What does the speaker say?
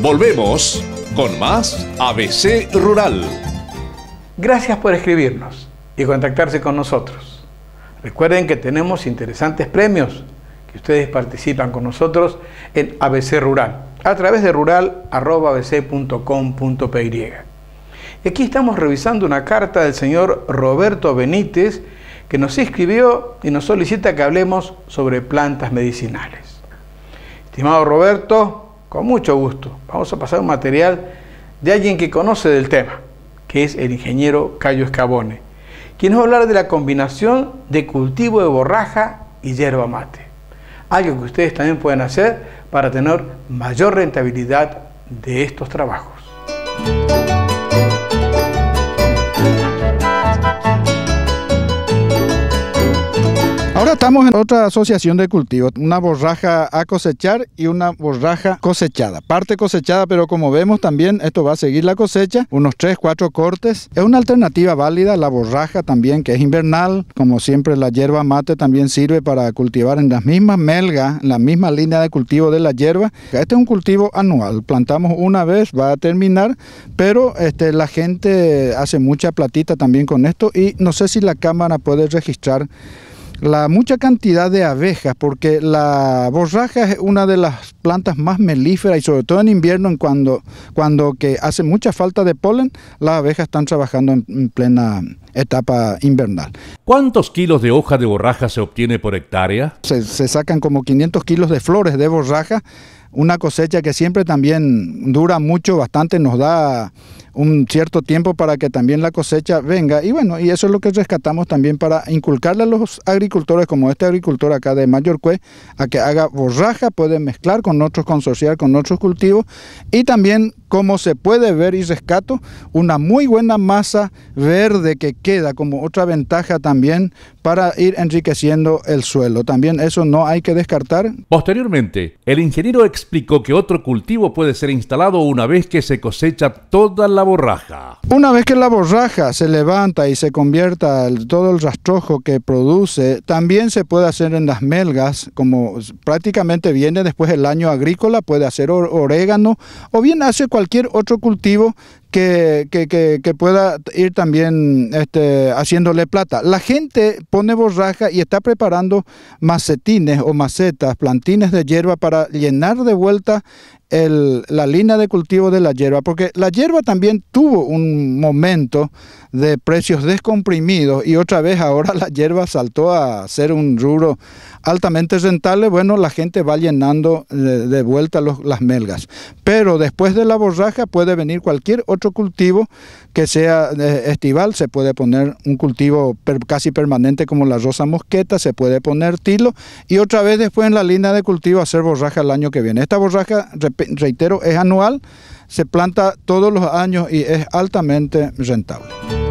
Volvemos con más ABC Rural. Gracias por escribirnos y contactarse con nosotros. Recuerden que tenemos interesantes premios que ustedes participan con nosotros en ABC Rural a través de rural.abc.com.py. Y aquí estamos revisando una carta del señor Roberto Benítez que nos escribió y nos solicita que hablemos sobre plantas medicinales. Estimado Roberto, con mucho gusto. Vamos a pasar un material de alguien que conoce del tema, que es el ingeniero Cayo Escabone, quien nos va a hablar de la combinación de cultivo de borraja y hierba mate. Algo que ustedes también pueden hacer para tener mayor rentabilidad de estos trabajos. Estamos en otra asociación de cultivo, una borraja a cosechar y una borraja cosechada. Parte cosechada, pero como vemos también esto va a seguir la cosecha, unos 3, 4 cortes. Es una alternativa válida, la borraja también que es invernal, como siempre la hierba mate también sirve para cultivar en las mismas melgas, la misma línea de cultivo de la hierba. Este es un cultivo anual, plantamos una vez, va a terminar, pero este, la gente hace mucha platita también con esto y no sé si la cámara puede registrar la mucha cantidad de abejas, porque la borraja es una de las plantas más melíferas y sobre todo en invierno, en cuando, cuando que hace mucha falta de polen, las abejas están trabajando en, plena etapa invernal. ¿Cuántos kilos de hoja de borraja se obtiene por hectárea? se sacan como 500 kilos de flores de borraja una cosecha que siempre también dura mucho, bastante, nos da un cierto tiempo para que también la cosecha venga. Y bueno, y eso es lo que rescatamos también para inculcarle a los agricultores, como este agricultor acá de Mayorcue, a que haga borraja, puede mezclar con otros, consorciar con otros cultivos. Y también, como se puede ver y rescato, una muy buena masa verde que queda como otra ventaja también para ir enriqueciendo el suelo. También eso no hay que descartar. Posteriormente, el ingeniero explicó que otro cultivo puede ser instalado una vez que se cosecha toda la borraja. Una vez que la borraja se levanta y se convierta todo el rastrojo que produce, también se puede hacer en las melgas, como prácticamente viene después el año agrícola, puede hacer orégano o bien hace cualquier otro cultivo que, pueda ir también este, haciéndole plata. La gente pone borraja y está preparando macetines o macetas, plantines de hierba para llenar de vuelta la línea de cultivo de la hierba, porque la hierba también tuvo un momento de precios descomprimidos y otra vez ahora la hierba saltó a ser un rubro altamente rentable. Bueno, la gente va llenando eh, de, vuelta las melgas, pero después de la borraja puede venir cualquier otro cultivo que sea eh, estival, se puede poner un cultivo casi permanente como la rosa mosqueta, se puede poner tilo y otra vez después en la línea de cultivo hacer borraja el año que viene. Esta borraja, reitero, es anual, se planta todos los años y es altamente rentable.